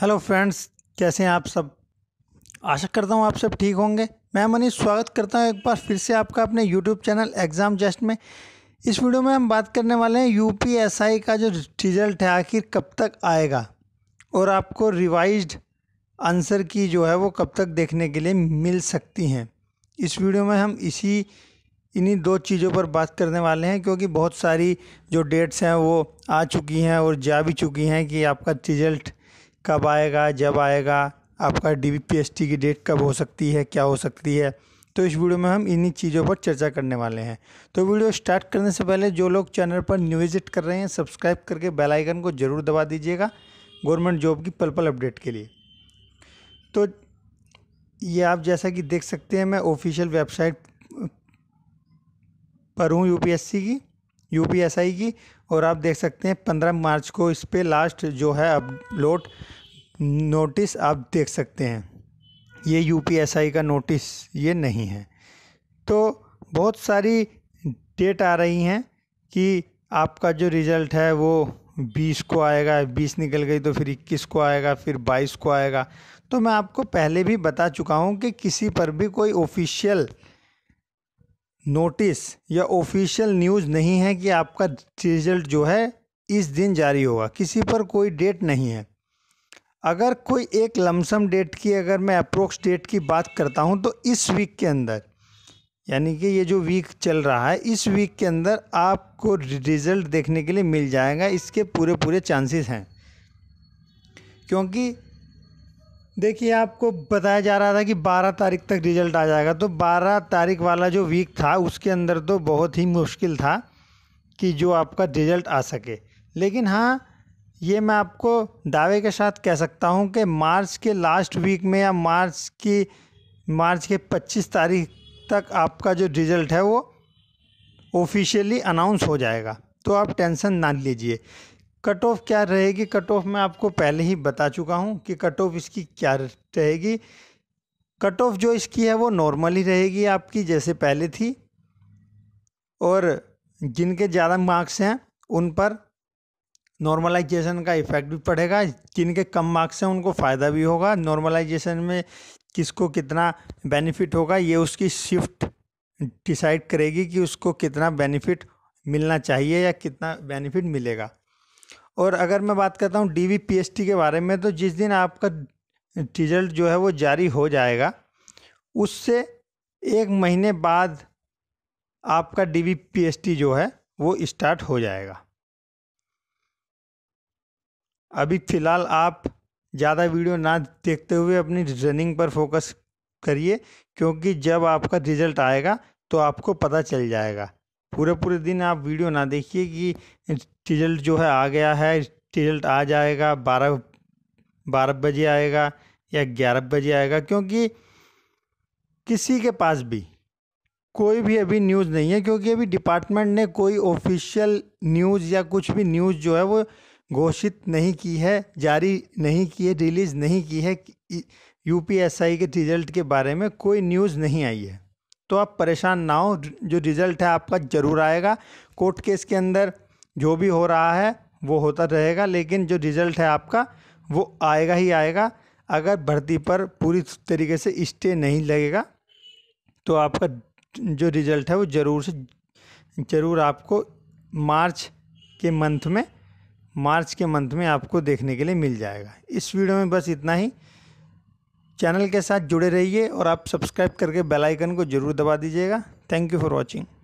hello friends कैसे हैं आप सब आशा करता हूँ आप सब ठीक होंगे मैं मनीष स्वागत करता हूँ एक बार फिर से आपका अपने यूट्यूब चैनल एग्ज़ाम जस्ट में इस वीडियो में हम बात करने वाले हैं यूपीएसआई का जो रिजल्ट है आखिर कब तक आएगा और आपको रिवाइज्ड आंसर की जो है वो कब तक देखने के लिए मिल सकती हैं इस वीडियो में हम इसी इन्हीं दो चीज़ों पर बात करने वाले हैं क्योंकि बहुत सारी जो डेट्स हैं वो आ चुकी हैं और जा भी चुकी हैं कि आपका रिजल्ट कब आएगा जब आएगा आपका डी की डेट कब हो सकती है क्या हो सकती है तो इस वीडियो में हम इन्हीं चीज़ों पर चर्चा करने वाले हैं तो वीडियो स्टार्ट करने से पहले जो लोग चैनल पर न्यू विजिट कर रहे हैं सब्सक्राइब करके बेल आइकन को ज़रूर दबा दीजिएगा गवर्नमेंट जॉब की पल पल अपडेट के लिए तो ये आप जैसा कि देख सकते हैं मैं ऑफिशियल वेबसाइट पर हूँ यूपीएससी की यू पी एस आई की और आप देख सकते हैं पंद्रह मार्च को इस पर लास्ट जो है अपलोड नोटिस आप देख सकते हैं ये यू पी एस आई का नोटिस ये नहीं है तो बहुत सारी डेट आ रही हैं कि आपका जो रिज़ल्ट है वो बीस को आएगा बीस निकल गई तो फिर इक्कीस को आएगा फिर बाईस को आएगा तो मैं आपको पहले भी बता चुका हूँ कि किसी पर भी कोई ऑफिशियल नोटिस या ऑफिशियल न्यूज़ नहीं है कि आपका रिजल्ट जो है इस दिन जारी होगा किसी पर कोई डेट नहीं है अगर कोई एक लमसम डेट की अगर मैं अप्रोक्स डेट की बात करता हूँ तो इस वीक के अंदर यानी कि ये जो वीक चल रहा है इस वीक के अंदर आपको रिज़ल्ट देखने के लिए मिल जाएगा इसके पूरे पूरे चांसेस हैं क्योंकि देखिए आपको बताया जा रहा था कि 12 तारीख तक रिजल्ट आ जाएगा तो 12 तारीख वाला जो वीक था उसके अंदर तो बहुत ही मुश्किल था कि जो आपका रिजल्ट आ सके लेकिन हाँ ये मैं आपको दावे के साथ कह सकता हूँ कि मार्च के लास्ट वीक में या मार्च की मार्च के 25 तारीख तक आपका जो रिज़ल्ट है वो ऑफिशियली अनाउंस हो जाएगा तो आप टेंशन ना लीजिए कट ऑफ क्या रहेगी कट ऑफ मैं आपको पहले ही बता चुका हूँ कि कट ऑफ इसकी क्या रहेगी कट ऑफ जो इसकी है वो नॉर्मल ही रहेगी आपकी जैसे पहले थी और जिनके ज़्यादा मार्क्स हैं उन पर नॉर्मलाइजेशन का इफ़ेक्ट भी पड़ेगा जिनके कम मार्क्स हैं उनको फ़ायदा भी होगा नॉर्मलाइजेशन में किसको कितना बेनिफिट होगा ये उसकी शिफ्ट डिसाइड करेगी कि उसको कितना बेनिफिट मिलना चाहिए या कितना बेनिफिट मिलेगा और अगर मैं बात करता हूँ डी वी के बारे में तो जिस दिन आपका रिजल्ट जो है वो जारी हो जाएगा उससे एक महीने बाद आपका डी वी जो है वो स्टार्ट हो जाएगा अभी फ़िलहाल आप ज़्यादा वीडियो ना देखते हुए अपनी रनिंग पर फोकस करिए क्योंकि जब आपका रिज़ल्ट आएगा तो आपको पता चल जाएगा पूरे पूरे दिन आप वीडियो ना देखिए कि रिजल्ट जो है आ गया है रिजल्ट आ जाएगा बारह बारह बजे आएगा या ग्यारह बजे आएगा क्योंकि किसी के पास भी कोई भी अभी न्यूज़ नहीं है क्योंकि अभी डिपार्टमेंट ने कोई ऑफिशियल न्यूज़ या कुछ भी न्यूज़ जो है वो घोषित नहीं की है जारी नहीं की है रिलीज़ नहीं की है यूपीएसआई के रिज़ल्ट के बारे में कोई न्यूज़ नहीं आई है तो आप परेशान ना हो जो रिज़ल्ट है आपका ज़रूर आएगा कोर्ट केस के अंदर जो भी हो रहा है वो होता रहेगा लेकिन जो रिज़ल्ट है आपका वो आएगा ही आएगा अगर भर्ती पर पूरी तरीके से स्टे नहीं लगेगा तो आपका जो रिज़ल्ट है वो ज़रूर से ज़रूर आपको मार्च के मंथ में मार्च के मंथ में आपको देखने के लिए मिल जाएगा इस वीडियो में बस इतना ही चैनल के साथ जुड़े रहिए और आप सब्सक्राइब करके बेल आइकन को ज़रूर दबा दीजिएगा थैंक यू फॉर वॉचिंग